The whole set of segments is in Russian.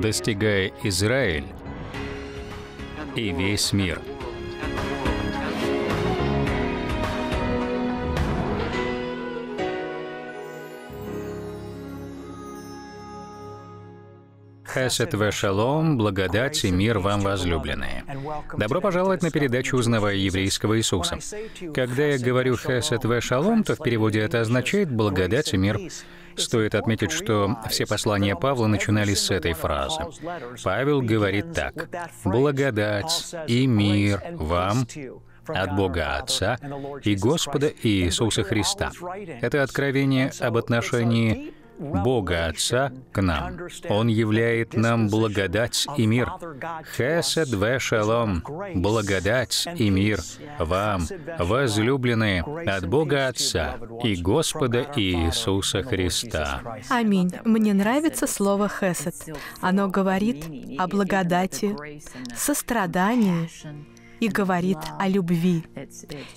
достигая Израиль и весь мир. Хесед Вешалом, благодать и мир вам, возлюбленные. Добро пожаловать на передачу «Узнавая еврейского Иисуса». Когда я говорю «Хесед Вешалом», то в переводе это означает «благодать и мир». Стоит отметить, что все послания Павла начинались с этой фразы. Павел говорит так. «Благодать и мир вам от Бога Отца и Господа Иисуса Христа». Это откровение об отношении Бога Отца к нам. Он являет нам благодать и мир. Хесед ве шалом, благодать и мир вам, возлюбленные от Бога Отца и Господа Иисуса Христа. Аминь. Мне нравится слово «хесед». Оно говорит о благодати, сострадании, и говорит о любви.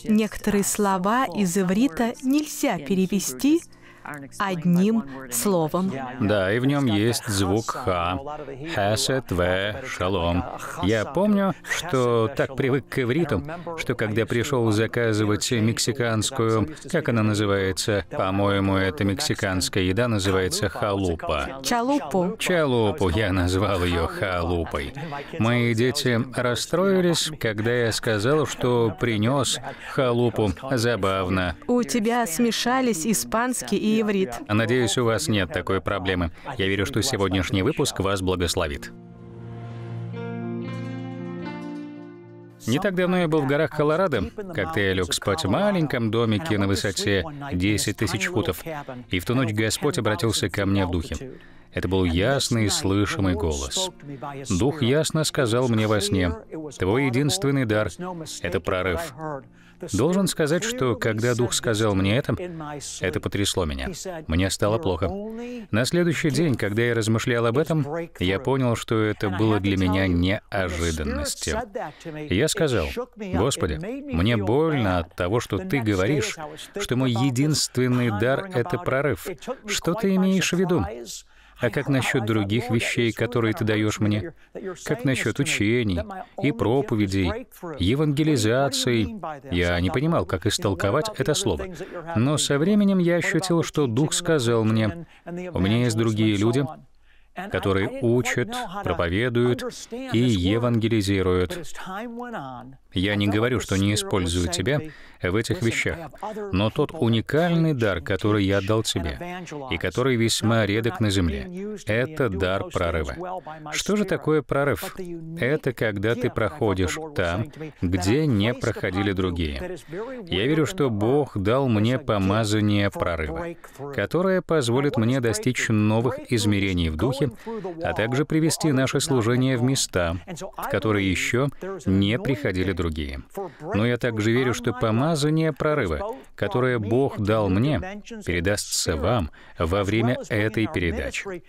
Некоторые слова из иврита нельзя перевести одним словом. Да, и в нем есть звук «ха». «Хасет в шалом». Я помню, что так привык к ивриту, что когда пришел заказывать мексиканскую, как она называется, по-моему, это мексиканская еда называется халупа. Чалупу. Чалупу, я назвал ее халупой. Мои дети расстроились, когда я сказал, что принес халупу. Забавно. У тебя смешались испанский и еврит. Надеюсь, у вас нет такой проблемы. Я верю, что сегодняшний выпуск вас благословит. Не так давно я был в горах Колорадо, как-то я лег спать в маленьком домике на высоте 10 тысяч футов, и в ту ночь Господь обратился ко мне в духе. Это был ясный слышимый голос. Дух ясно сказал мне во сне, «Твой единственный дар — это прорыв. Должен сказать, что когда Дух сказал мне это, это потрясло меня. Мне стало плохо. На следующий день, когда я размышлял об этом, я понял, что это было для меня неожиданностью. Я сказал, «Господи, мне больно от того, что Ты говоришь, что мой единственный дар — это прорыв. Что Ты имеешь в виду?» А как насчет других вещей, которые ты даешь мне? Как насчет учений и проповедей, евангелизаций? Я не понимал, как истолковать это слово. Но со временем я ощутил, что Дух сказал мне, «У меня есть другие люди, которые учат, проповедуют и евангелизируют. Я не говорю, что не использую тебя, в этих вещах. Но тот уникальный дар, который я дал тебе, и который весьма редок на земле, это дар прорыва. Что же такое прорыв? Это когда ты проходишь там, где не проходили другие. Я верю, что Бог дал мне помазание прорыва, которое позволит мне достичь новых измерений в духе, а также привести наше служение в места, в которые еще не приходили другие. Но я также верю, что помазание помазание прорыва, которое Бог дал мне, передастся вам во время этой передачи.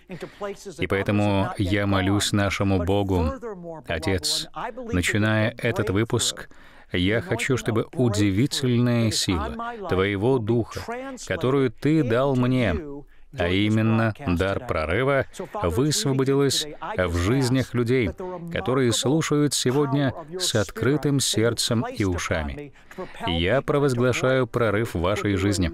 И поэтому я молюсь нашему Богу, Отец, начиная этот выпуск, я хочу, чтобы удивительная сила Твоего Духа, которую Ты дал мне, а именно дар прорыва, высвободилось в жизнях людей, которые слушают сегодня с открытым сердцем и ушами. Я провозглашаю прорыв в вашей жизни.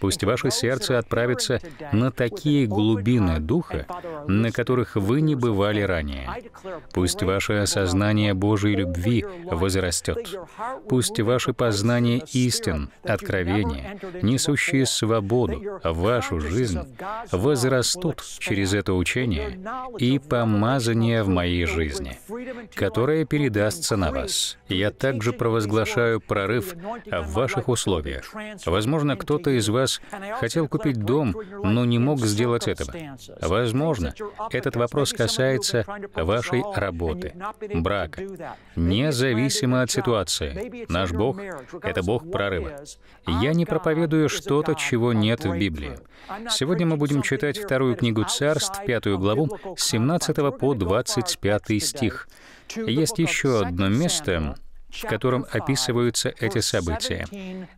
Пусть ваше сердце отправится на такие глубины духа, на которых вы не бывали ранее. Пусть ваше осознание Божьей любви возрастет. Пусть ваше познание истин, откровения, несущие свободу в вашу жизнь, возрастут через это учение и помазание в моей жизни, которое передастся на вас. Я также провозглашаю прорыв в ваших условиях. Возможно, кто-то из вас хотел купить дом, но не мог сделать этого. Возможно, этот вопрос касается вашей работы, брака. Независимо от ситуации, наш Бог — это Бог прорыва. Я не проповедую что-то, чего нет в Библии. Сегодня мы будем читать вторую книгу Царств, пятую главу, с 17 по 25 стих. Есть еще одно место, в котором описываются эти события.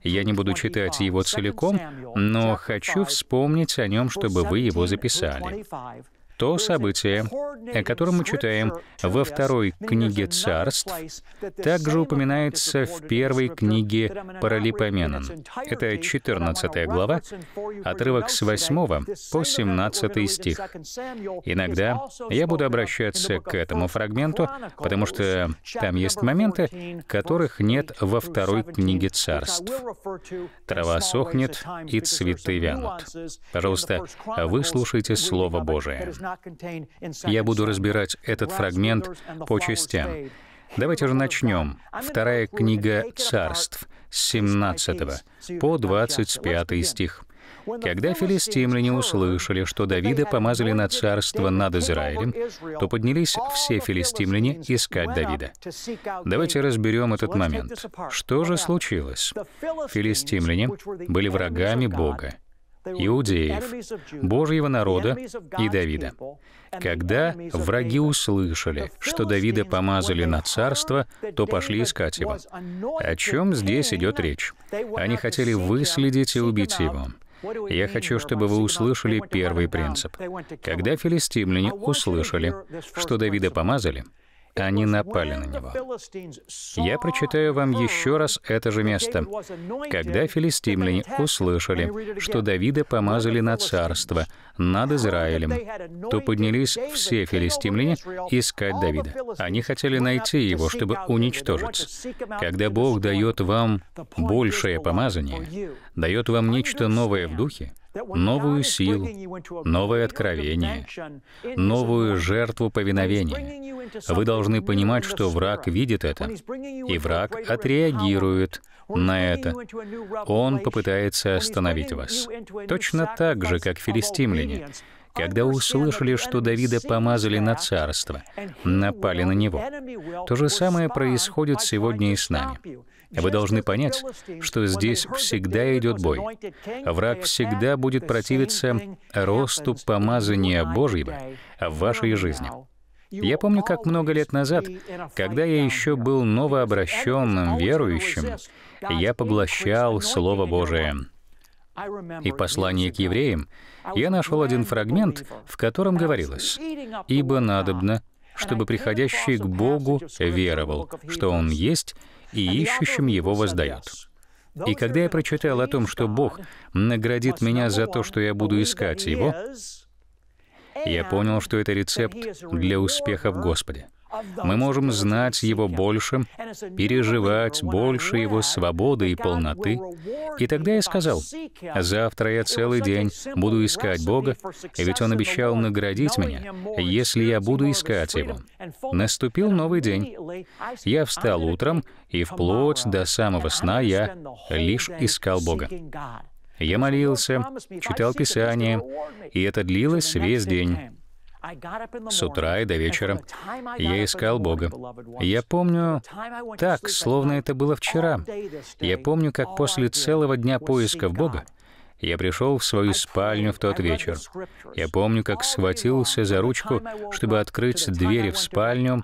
Я не буду читать его целиком, но хочу вспомнить о нем, чтобы вы его записали то событие, о котором мы читаем во второй книге царств, также упоминается в первой книге Паралипоменон. Это 14 глава, отрывок с 8 по 17 стих. Иногда я буду обращаться к этому фрагменту, потому что там есть моменты, которых нет во второй книге царств. Трава сохнет, и цветы вянут. Пожалуйста, выслушайте Слово Божие. Я буду разбирать этот фрагмент по частям. Давайте же начнем. Вторая книга царств с 17 по 25 стих. Когда филистимляне услышали, что Давида помазали на царство над Израилем, то поднялись все филистимляне искать Давида. Давайте разберем этот момент. Что же случилось? Филистимляне были врагами Бога иудеев, Божьего народа и Давида. Когда враги услышали, что Давида помазали на царство, то пошли искать его. О чем здесь идет речь? Они хотели выследить и убить его. Я хочу, чтобы вы услышали первый принцип. Когда филистимляне услышали, что Давида помазали, они напали на него. Я прочитаю вам еще раз это же место. Когда филистимляне услышали, что Давида помазали на царство над Израилем, то поднялись все филистимляне искать Давида. Они хотели найти его, чтобы уничтожить. Когда Бог дает вам большее помазание, дает вам нечто новое в духе, новую силу, новое откровение, новую жертву повиновения. Вы должны понимать, что враг видит это, и враг отреагирует на это. Он попытается остановить вас. Точно так же, как филистимляне когда услышали, что Давида помазали на царство, напали на него. То же самое происходит сегодня и с нами. Вы должны понять, что здесь всегда идет бой. Враг всегда будет противиться росту помазания Божьего в вашей жизни. Я помню, как много лет назад, когда я еще был новообращенным верующим, я поглощал Слово Божие. И послание к евреям я нашел один фрагмент, в котором говорилось, «Ибо надобно, чтобы приходящий к Богу веровал, что Он есть, и ищущим Его воздают». И когда я прочитал о том, что Бог наградит меня за то, что я буду искать Его, я понял, что это рецепт для успеха в Господе. Мы можем знать Его больше, переживать больше Его свободы и полноты. И тогда я сказал, завтра я целый день буду искать Бога, ведь Он обещал наградить меня, если я буду искать Его. Наступил новый день. Я встал утром, и вплоть до самого сна я лишь искал Бога. Я молился, читал Писание, и это длилось весь день. С утра и до вечера я искал Бога. Я помню так, словно это было вчера. Я помню, как после целого дня поисков Бога я пришел в свою спальню в тот вечер. Я помню, как схватился за ручку, чтобы открыть двери в спальню.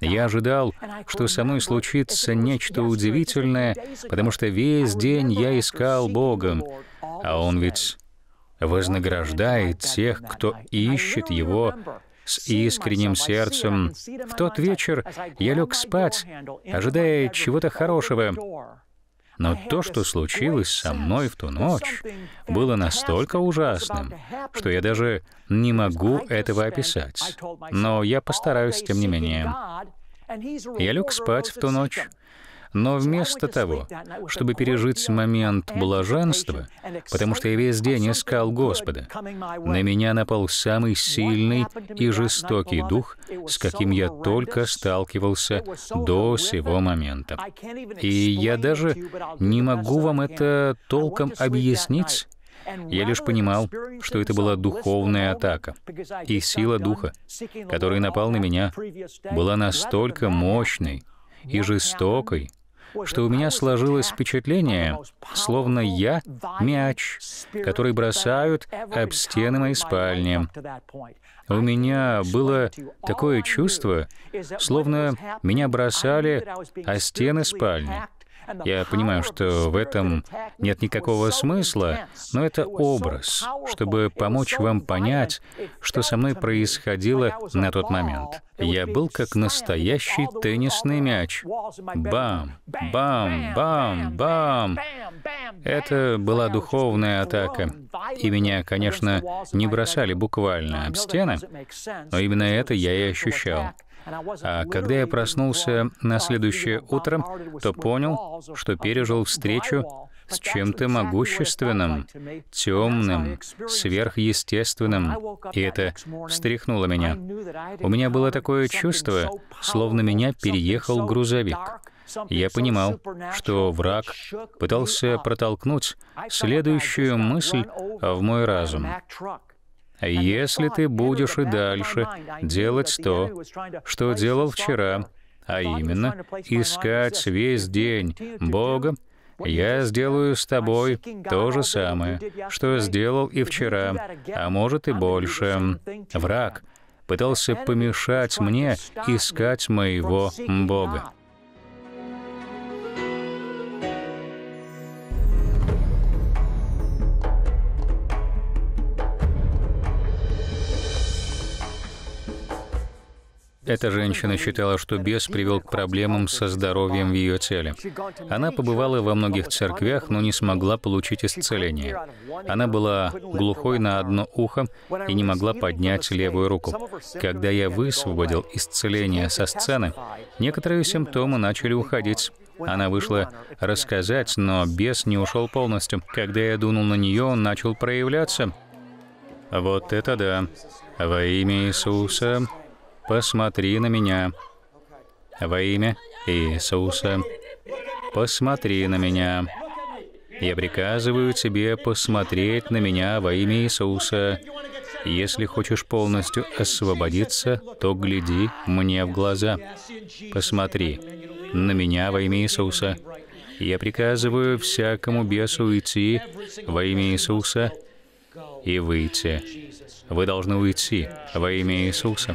Я ожидал, что со мной случится нечто удивительное, потому что весь день я искал Бога. А Он ведь вознаграждает тех, кто ищет Его с искренним сердцем. В тот вечер я лег спать, ожидая чего-то хорошего. Но то, что случилось со мной в ту ночь, было настолько ужасным, что я даже не могу этого описать. Но я постараюсь, тем не менее. Я лег спать в ту ночь, но вместо того, чтобы пережить момент блаженства, потому что я весь день искал Господа, на меня напал самый сильный и жестокий дух, с каким я только сталкивался до сего момента. И я даже не могу вам это толком объяснить, я лишь понимал, что это была духовная атака, и сила духа, который напал на меня, была настолько мощной и жестокой, что у меня сложилось впечатление, словно я мяч, который бросают об стены моей спальни. У меня было такое чувство, словно меня бросали о стены спальни. Я понимаю, что в этом нет никакого смысла, но это образ, чтобы помочь вам понять, что со мной происходило на тот момент. Я был как настоящий теннисный мяч. Бам, бам, бам, бам. Это была духовная атака. И меня, конечно, не бросали буквально об стены, но именно это я и ощущал. А когда я проснулся на следующее утро, то понял, что пережил встречу с чем-то могущественным, темным, сверхъестественным, и это встряхнуло меня. У меня было такое чувство, словно меня переехал грузовик. Я понимал, что враг пытался протолкнуть следующую мысль в мой разум если ты будешь и дальше делать то, что делал вчера, а именно искать весь день Бога, я сделаю с тобой то же самое, что сделал и вчера, а может и больше. Враг пытался помешать мне искать моего Бога. Эта женщина считала, что бес привел к проблемам со здоровьем в ее теле. Она побывала во многих церквях, но не смогла получить исцеление. Она была глухой на одно ухо и не могла поднять левую руку. Когда я высвободил исцеление со сцены, некоторые симптомы начали уходить. Она вышла рассказать, но бес не ушел полностью. Когда я дунул на нее, он начал проявляться. Вот это да. Во имя Иисуса посмотри на меня. Во имя Иисуса, посмотри на меня. Я приказываю тебе посмотреть на меня во имя Иисуса. Если хочешь полностью освободиться, то гляди мне в глаза. Посмотри на меня во имя Иисуса. Я приказываю всякому бесу уйти во имя Иисуса и выйти. Вы должны уйти во имя Иисуса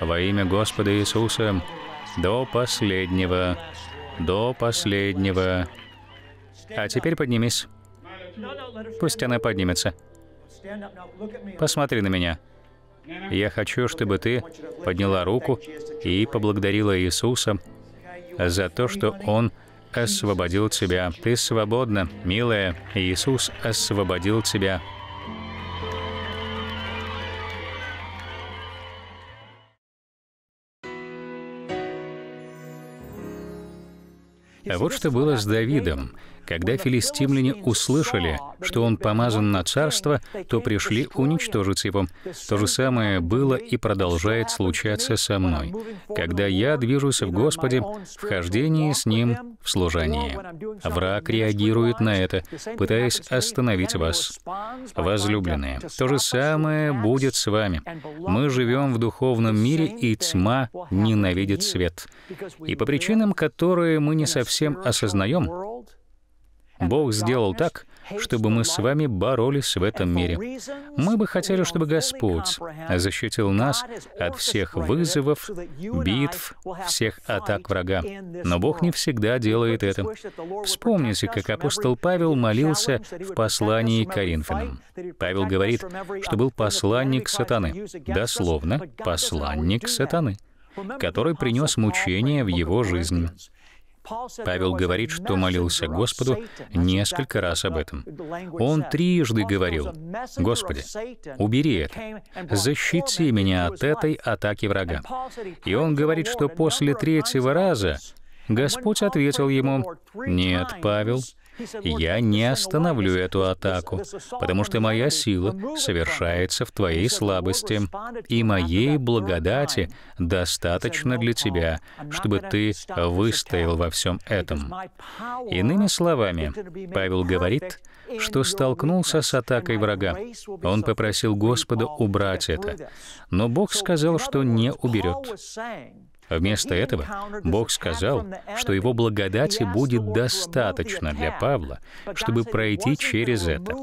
во имя Господа Иисуса, до последнего, до последнего. А теперь поднимись. Пусть она поднимется. Посмотри на меня. Я хочу, чтобы ты подняла руку и поблагодарила Иисуса за то, что Он освободил тебя. Ты свободна, милая. Иисус освободил тебя. Вот что было с Давидом. Когда филистимляне услышали, что он помазан на царство, то пришли уничтожить его. То же самое было и продолжает случаться со мной, когда я движусь в Господе, вхождение с Ним, в служение. Враг реагирует на это, пытаясь остановить вас. Возлюбленные, то же самое будет с вами. Мы живем в духовном мире, и тьма ненавидит свет. И по причинам, которые мы не совсем осознаем, Бог сделал так, чтобы мы с вами боролись в этом мире. Мы бы хотели, чтобы Господь защитил нас от всех вызовов, битв, всех атак врага. Но Бог не всегда делает это. Вспомните, как апостол Павел молился в послании к Коринфянам. Павел говорит, что был посланник сатаны. Дословно, посланник сатаны который принес мучения в его жизнь. Павел говорит, что молился Господу несколько раз об этом. Он трижды говорил, «Господи, убери это, защити меня от этой атаки врага». И он говорит, что после третьего раза Господь ответил ему, «Нет, Павел, я не остановлю эту атаку, потому что моя сила совершается в твоей слабости, и моей благодати достаточно для тебя, чтобы ты выстоял во всем этом. Иными словами, Павел говорит, что столкнулся с атакой врага. Он попросил Господа убрать это, но Бог сказал, что не уберет. Вместо этого Бог сказал, что его благодати будет достаточно для Павла, чтобы пройти через это.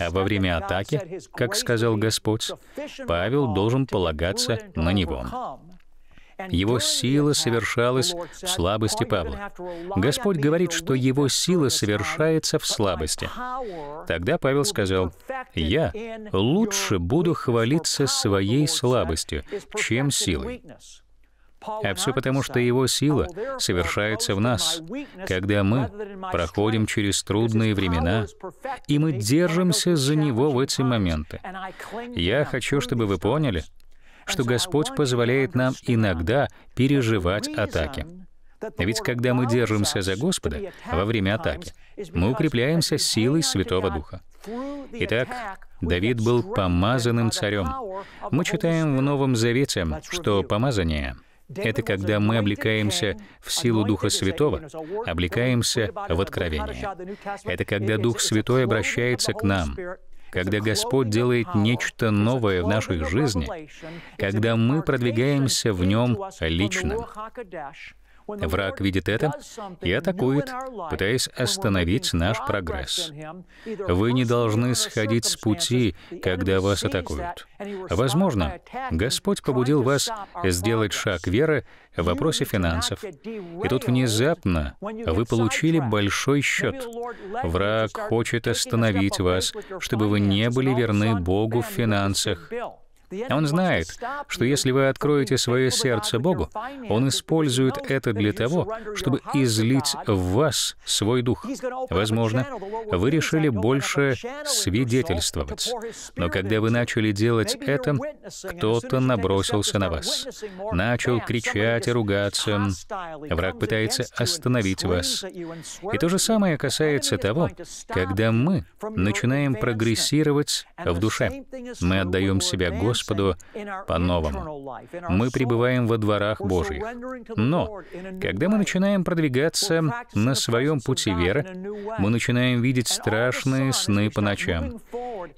А во время атаки, как сказал Господь, Павел должен полагаться на него. Его сила совершалась в слабости Павла. Господь говорит, что его сила совершается в слабости. Тогда Павел сказал, «Я лучше буду хвалиться своей слабостью, чем силой». А все потому, что Его сила совершается в нас, когда мы проходим через трудные времена, и мы держимся за Него в эти моменты. Я хочу, чтобы вы поняли, что Господь позволяет нам иногда переживать атаки. Ведь когда мы держимся за Господа во время атаки, мы укрепляемся силой Святого Духа. Итак, Давид был помазанным царем. Мы читаем в Новом Завете, что помазание — это когда мы облекаемся в силу Духа Святого, облекаемся в откровение. Это когда Дух Святой обращается к нам, когда Господь делает нечто новое в нашей жизни, когда мы продвигаемся в Нем лично. Враг видит это и атакует, пытаясь остановить наш прогресс. Вы не должны сходить с пути, когда вас атакуют. Возможно, Господь побудил вас сделать шаг веры в вопросе финансов. И тут внезапно вы получили большой счет. Враг хочет остановить вас, чтобы вы не были верны Богу в финансах. Он знает, что если вы откроете свое сердце Богу, Он использует это для того, чтобы излить в вас свой дух. Возможно, вы решили больше свидетельствовать. Но когда вы начали делать это, кто-то набросился на вас. Начал кричать и ругаться. Враг пытается остановить вас. И то же самое касается того, когда мы начинаем прогрессировать в душе. Мы отдаем себя Господу, Господу по-новому. Мы пребываем во дворах Божьих. Но, когда мы начинаем продвигаться на своем пути веры, мы начинаем видеть страшные сны по ночам,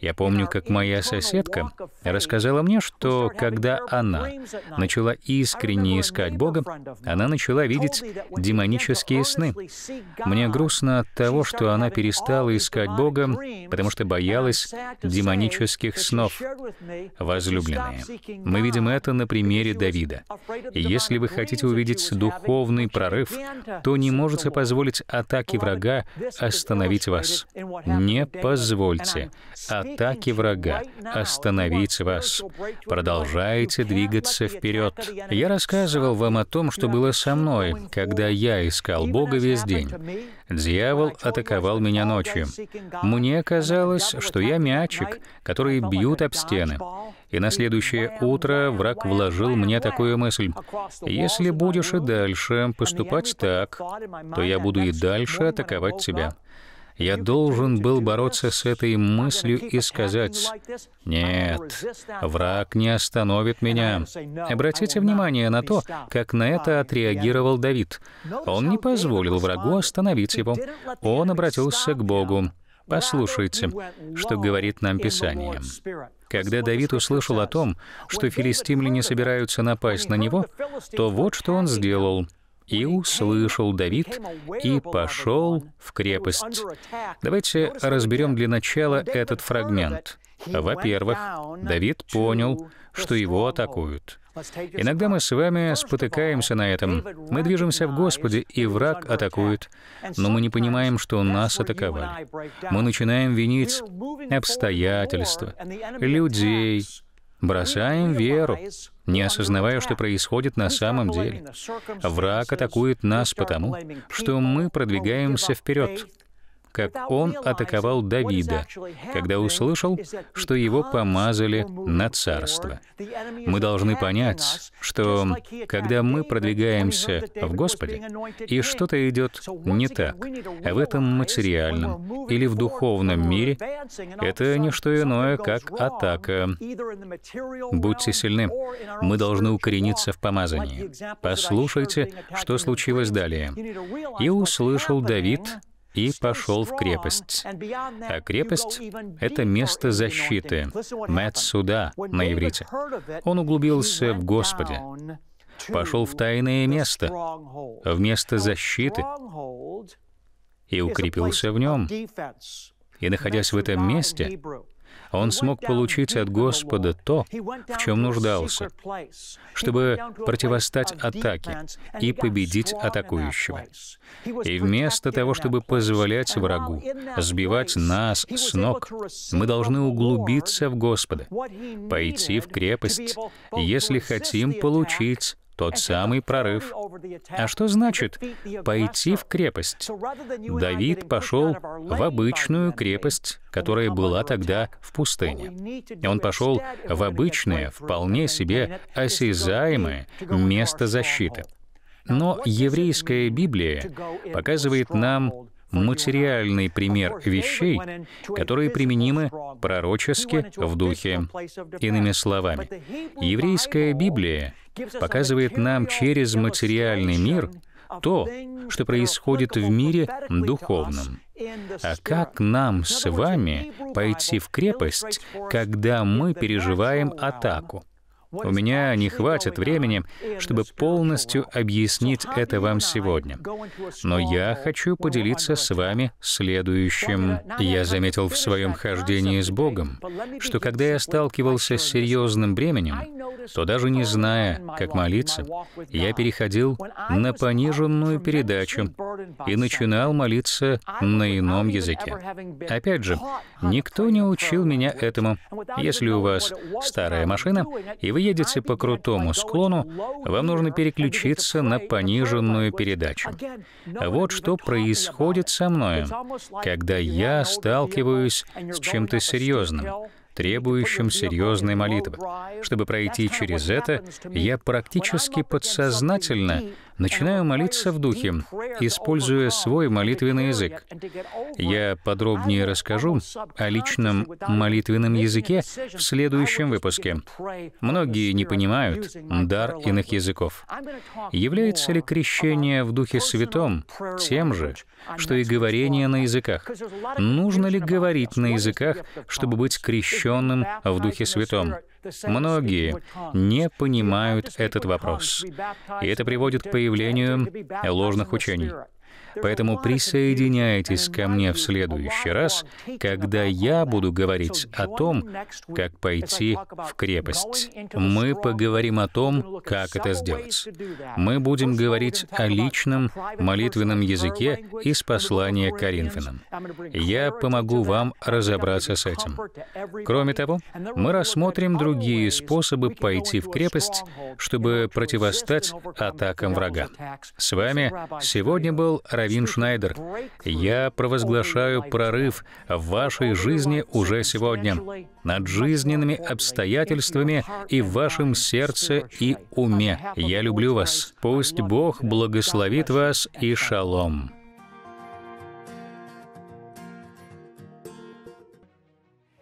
я помню, как моя соседка рассказала мне, что когда она начала искренне искать Бога, она начала видеть демонические сны. Мне грустно от того, что она перестала искать Бога, потому что боялась демонических снов. Возлюбленные, мы видим это на примере Давида. Если вы хотите увидеть духовный прорыв, то не можете позволить атаке врага остановить вас. Не позвольте. А атаки врага остановить вас. Продолжайте двигаться вперед. Я рассказывал вам о том, что было со мной, когда я искал Бога весь день. Дьявол атаковал меня ночью. Мне казалось, что я мячик, который бьют об стены. И на следующее утро враг вложил мне такую мысль. «Если будешь и дальше поступать так, то я буду и дальше атаковать тебя». Я должен был бороться с этой мыслью и сказать, «Нет, враг не остановит меня». Обратите внимание на то, как на это отреагировал Давид. Он не позволил врагу остановить его. Он обратился к Богу. Послушайте, что говорит нам Писание. Когда Давид услышал о том, что филистимляне собираются напасть на него, то вот что он сделал — и услышал Давид и пошел в крепость. Давайте разберем для начала этот фрагмент. Во-первых, Давид понял, что его атакуют. Иногда мы с вами спотыкаемся на этом. Мы движемся в Господе, и враг атакует. Но мы не понимаем, что нас атаковали. Мы начинаем винить обстоятельства, людей, бросаем веру не осознавая, что происходит на самом деле. Враг атакует нас потому, что мы продвигаемся вперед, как он атаковал Давида, когда услышал, что его помазали на царство. Мы должны понять, что когда мы продвигаемся в Господе, и что-то идет не так, а в этом материальном или в духовном мире, это не что иное, как атака. Будьте сильны. Мы должны укорениться в помазании. Послушайте, что случилось далее. «И услышал Давид и пошел в крепость. А крепость — это место защиты, мед суда на иврите. Он углубился в Господе, пошел в тайное место, в место защиты, и укрепился в нем. И, находясь в этом месте, он смог получить от Господа то, в чем нуждался, чтобы противостать атаке и победить атакующего. И вместо того, чтобы позволять врагу сбивать нас с ног, мы должны углубиться в Господа, пойти в крепость, если хотим получить тот самый прорыв. А что значит «пойти в крепость»? Давид пошел в обычную крепость, которая была тогда в пустыне. Он пошел в обычное, вполне себе осязаемое место защиты. Но еврейская Библия показывает нам материальный пример вещей, которые применимы пророчески в духе. Иными словами, еврейская Библия показывает нам через материальный мир то, что происходит в мире духовном. А как нам с вами пойти в крепость, когда мы переживаем атаку? У меня не хватит времени, чтобы полностью объяснить это вам сегодня. Но я хочу поделиться с вами следующим. Я заметил в своем хождении с Богом, что когда я сталкивался с серьезным бременем, то даже не зная, как молиться, я переходил на пониженную передачу и начинал молиться на ином языке. Опять же, никто не учил меня этому. Если у вас старая машина, и вы вы едете по крутому склону, вам нужно переключиться на пониженную передачу. Вот что происходит со мной, когда я сталкиваюсь с чем-то серьезным требующим серьезной молитвы. Чтобы пройти через это, я практически подсознательно Начинаю молиться в духе, используя свой молитвенный язык. Я подробнее расскажу о личном молитвенном языке в следующем выпуске. Многие не понимают дар иных языков. Является ли крещение в Духе Святом тем же, что и говорение на языках? Нужно ли говорить на языках, чтобы быть крещенным в Духе Святом? Многие не понимают этот вопрос, и это приводит к появлению ложных учений. Поэтому присоединяйтесь ко мне в следующий раз, когда я буду говорить о том, как пойти в крепость. Мы поговорим о том, как это сделать. Мы будем говорить о личном молитвенном языке из послания Коринфянам. Я помогу вам разобраться с этим. Кроме того, мы рассмотрим другие способы пойти в крепость, чтобы противостать атакам врага. С вами сегодня был Равин Равин Шнайдер. Я провозглашаю прорыв в вашей жизни уже сегодня, над жизненными обстоятельствами и в вашем сердце и уме. Я люблю вас. Пусть Бог благословит вас и шалом.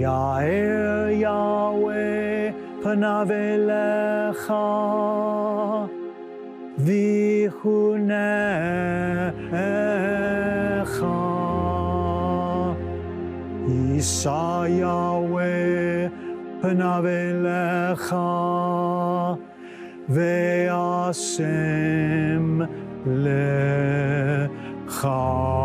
Yair Yahweh panav elecha vichunecha Yisa Yahweh panav elecha ve'asem lecha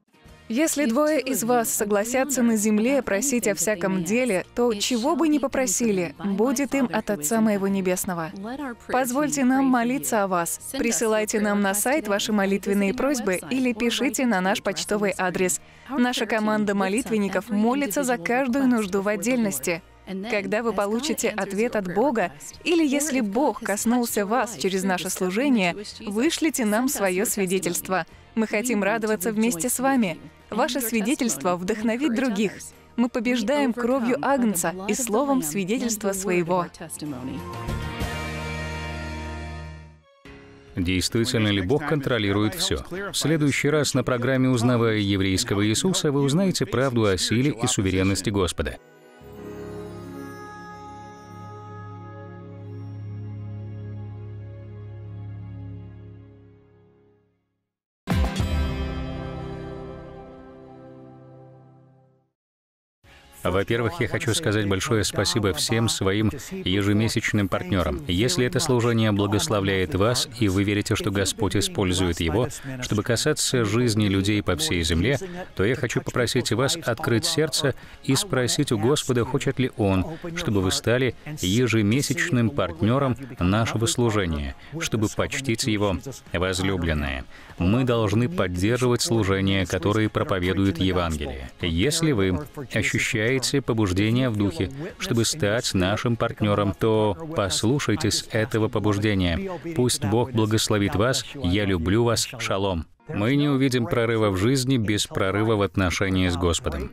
Если двое из вас согласятся на земле просить о всяком деле, то чего бы ни попросили, будет им от Отца Моего Небесного. Позвольте нам молиться о вас. Присылайте нам на сайт ваши молитвенные просьбы или пишите на наш почтовый адрес. Наша команда молитвенников молится за каждую нужду в отдельности. Когда вы получите ответ от Бога, или если Бог коснулся вас через наше служение, вышлите нам свое свидетельство — мы хотим радоваться вместе с вами. Ваше свидетельство вдохновит других. Мы побеждаем кровью Агнца и словом свидетельства своего. Действительно ли Бог контролирует все? В следующий раз на программе «Узнавая еврейского Иисуса» вы узнаете правду о силе и суверенности Господа. Во-первых, я хочу сказать большое спасибо всем своим ежемесячным партнерам. Если это служение благословляет вас, и вы верите, что Господь использует его, чтобы касаться жизни людей по всей земле, то я хочу попросить вас открыть сердце и спросить у Господа, хочет ли Он, чтобы вы стали ежемесячным партнером нашего служения, чтобы почтить его возлюбленное. Мы должны поддерживать служения, которые проповедуют Евангелие. Если вы ощущаете проявляете побуждение в духе, чтобы стать нашим партнером, то послушайтесь этого побуждения. Пусть Бог благословит вас. Я люблю вас. Шалом. Мы не увидим прорыва в жизни без прорыва в отношении с Господом.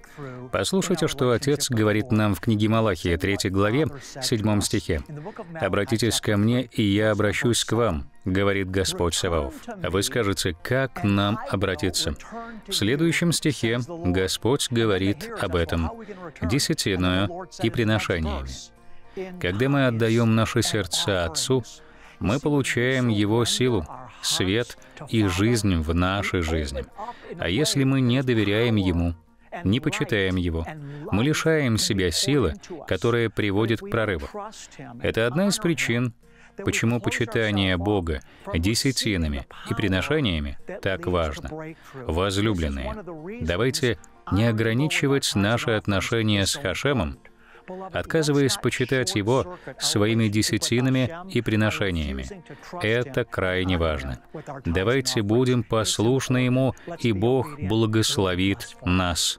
Послушайте, что Отец говорит нам в книге Малахия, 3 главе, 7 стихе. «Обратитесь ко мне, и я обращусь к вам», — говорит Господь Саваоф. Вы скажете, как нам обратиться? В следующем стихе Господь говорит об этом десятиною и приношениями. Когда мы отдаем наши сердца Отцу, мы получаем Его силу, свет и жизнь в нашей жизни. А если мы не доверяем Ему, не почитаем Его, мы лишаем себя силы, которая приводит к прорыву. Это одна из причин, почему почитание Бога десятинами и приношениями так важно. Возлюбленные, давайте не ограничивать наши отношения с Хашемом отказываясь почитать его своими десятинами и приношениями. Это крайне важно. Давайте будем послушны Ему, и Бог благословит нас.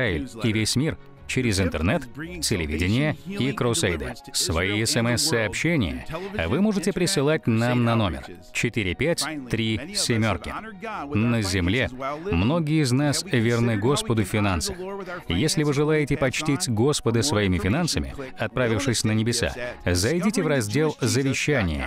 Израиль и весь мир через интернет, телевидение и кроссейды. Свои смс-сообщения а вы можете присылать нам на номер 453 На земле многие из нас верны Господу в финансах. Если вы желаете почтить Господа своими финансами, отправившись на небеса, зайдите в раздел «Завещание»